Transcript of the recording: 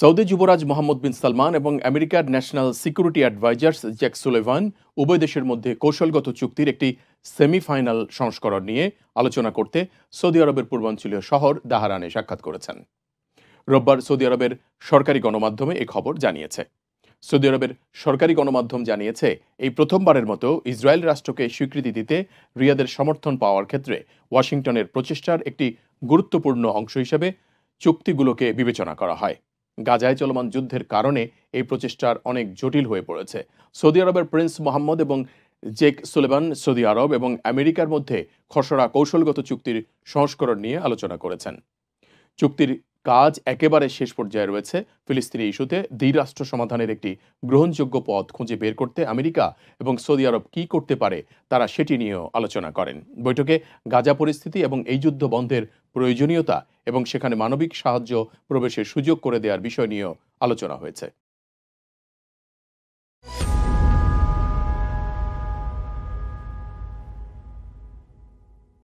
Saudi যুবরাজ Mohammed bin Salman এবং আমেরিকার national security advisers Jake Sullivan উভয় দেশের মধ্যে কৌশলগত চুক্তির একটি সেমিফাইনাল সংস্করণ নিয়ে আলোচনা করতে সৌদি আরবের পূর্বাঞ্চলীয় শহর দাহারানে সাক্ষাৎ করেছেন রোববার সৌদি আরবের সরকারি গণমাধ্যমে এ খবর জানিয়েছে সৌদি আরবের সরকারি গণমাধ্যম জানিয়েছে এই প্রথমবারের মতো ইসরায়েল রাষ্ট্রকে স্বীকৃতি দিতে রিয়াদের সমর্থন পাওয়ার ক্ষেত্রে ওয়াশিংটনের প্রচেষ্টার একটি গুরুত্বপূর্ণ অংশ হিসেবে চুক্তিগুলোকে বিবেচনা করা হয় গাজায় চলমান যুদ্ধের কারণে এই প্রচেষ্টার অনেক জটিল হয়ে পড়েছে সৌদি আরবের প্রিন্স মোহাম্মদ এবং জেক সুলেমান সৌদি আরব এবং আমেরিকার মধ্যে খসড়া কৌশলগত চুক্তির সংস্করণ নিয়ে আলোচনা করেছেন চুক্তির কাজ একেবারে শেষ পর্যায়ে রয়েছে ফিলিস্তিনি ইস্যুতে দ্বিরাষ্ট্র সমাধানের একটি গ্রহণযোগ্য পথ খুঁজে বের করতে আমেরিকা এবং সৌদি আরব কি করতে পারে তারা সেটি নিয়েও আলোচনা করেন বৈঠকে গাজা পরিস্থিতি এবং এই যুদ্ধ বন্ধের প্রয়োজনীয়তা এবং সেখানে মানবিক সাহায্য প্রবেশের সুযোগ করে দেওয়ার বিষয় নিয়েও আলোচনা হয়েছে